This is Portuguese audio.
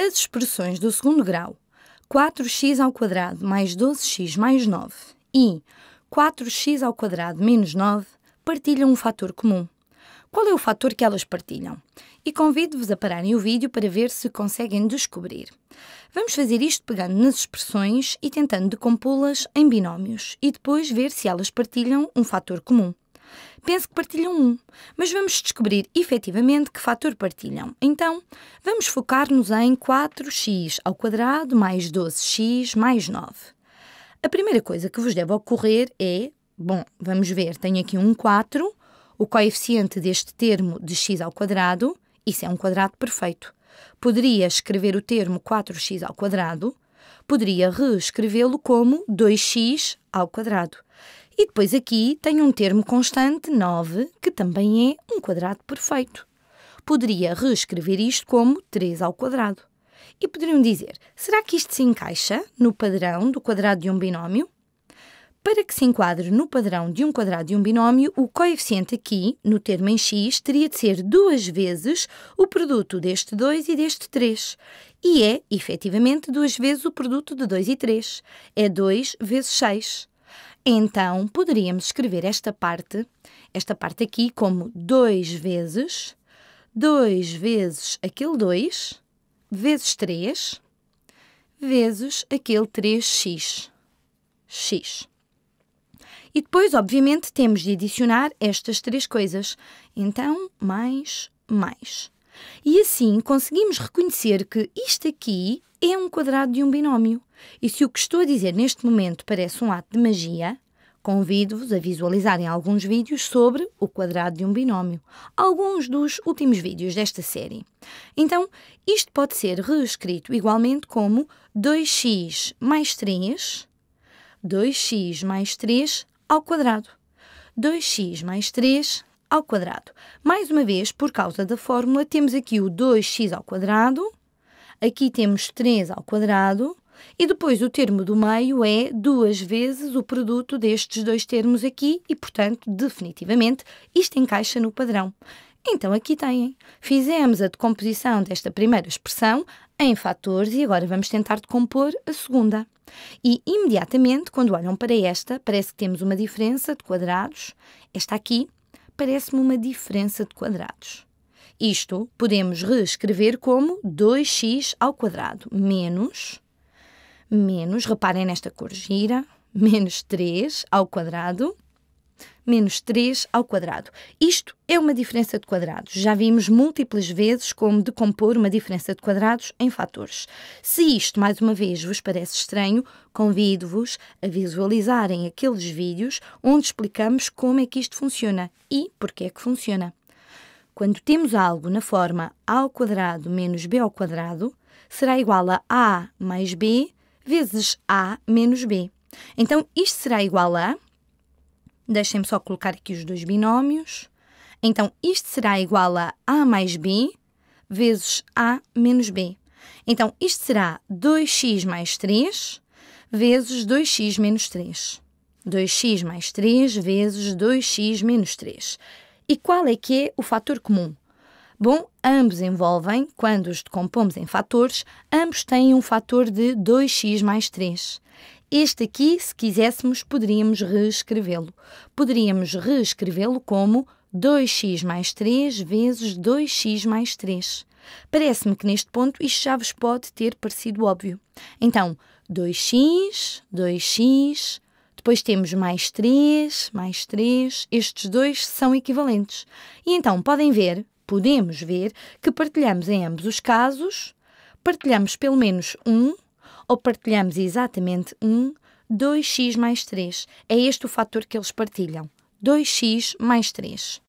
As expressões do segundo grau 4x ao quadrado mais 12x mais 9 e 4x ao quadrado menos 9 partilham um fator comum. Qual é o fator que elas partilham? E convido-vos a pararem o vídeo para ver se conseguem descobrir. Vamos fazer isto pegando nas expressões e tentando decompô-las em binómios e depois ver se elas partilham um fator comum. Penso que partilham um, mas vamos descobrir efetivamente que fator partilham. Então, vamos focar-nos em 4x ao quadrado mais 12x mais 9. A primeira coisa que vos deve ocorrer é, bom, vamos ver, tenho aqui um 4, o coeficiente deste termo de x ao quadrado, isso é um quadrado perfeito. Poderia escrever o termo 4x ao quadrado, poderia reescrevê-lo como 2x ao quadrado. E depois aqui tem um termo constante, 9, que também é um quadrado perfeito. Poderia reescrever isto como 3 ao quadrado. E poderiam dizer, será que isto se encaixa no padrão do quadrado de um binómio? Para que se enquadre no padrão de um quadrado de um binómio, o coeficiente aqui, no termo em x, teria de ser duas vezes o produto deste 2 e deste 3. E é, efetivamente, duas vezes o produto de 2 e 3. É 2 vezes 6. Então, poderíamos escrever esta parte, esta parte aqui, como 2 vezes 2 vezes aquele 2, vezes 3, vezes aquele 3x. x. E depois, obviamente, temos de adicionar estas três coisas. Então, mais, mais. E assim conseguimos reconhecer que isto aqui é um quadrado de um binómio. E se o que estou a dizer neste momento parece um ato de magia, convido-vos a visualizarem alguns vídeos sobre o quadrado de um binómio, alguns dos últimos vídeos desta série. Então, isto pode ser reescrito igualmente como 2x mais 3, 2x mais 3 ao quadrado, 2x mais 3 ao quadrado. Mais uma vez, por causa da fórmula, temos aqui o 2x ao quadrado Aqui temos 3 ao quadrado e depois o termo do meio é duas vezes o produto destes dois termos aqui e, portanto, definitivamente, isto encaixa no padrão. Então aqui têm. Fizemos a decomposição desta primeira expressão em fatores e agora vamos tentar decompor a segunda. E imediatamente, quando olham para esta, parece que temos uma diferença de quadrados. Esta aqui parece-me uma diferença de quadrados. Isto podemos reescrever como 2x ao quadrado menos, menos, reparem nesta cor gira, menos 3 ao quadrado, menos 3 ao quadrado. Isto é uma diferença de quadrados. Já vimos múltiplas vezes como decompor uma diferença de quadrados em fatores. Se isto, mais uma vez, vos parece estranho, convido-vos a visualizarem aqueles vídeos onde explicamos como é que isto funciona e porque é que funciona. Quando temos algo na forma a ao quadrado menos b ao quadrado, será igual a a mais b vezes a menos b. Então, isto será igual a... Deixem-me só colocar aqui os dois binómios. Então, isto será igual a a mais b vezes a menos b. Então, isto será 2x mais 3 vezes 2x menos 3. 2x mais 3 vezes 2x menos 3. E qual é que é o fator comum? Bom, ambos envolvem, quando os decompomos em fatores, ambos têm um fator de 2x mais 3. Este aqui, se quiséssemos, poderíamos reescrevê-lo. Poderíamos reescrevê-lo como 2x mais 3 vezes 2x mais 3. Parece-me que neste ponto isto já vos pode ter parecido óbvio. Então, 2x, 2x, depois temos mais 3, mais 3, estes dois são equivalentes. E então podem ver, podemos ver, que partilhamos em ambos os casos, partilhamos pelo menos 1, ou partilhamos exatamente 1, 2x mais 3. É este o fator que eles partilham. 2x mais 3.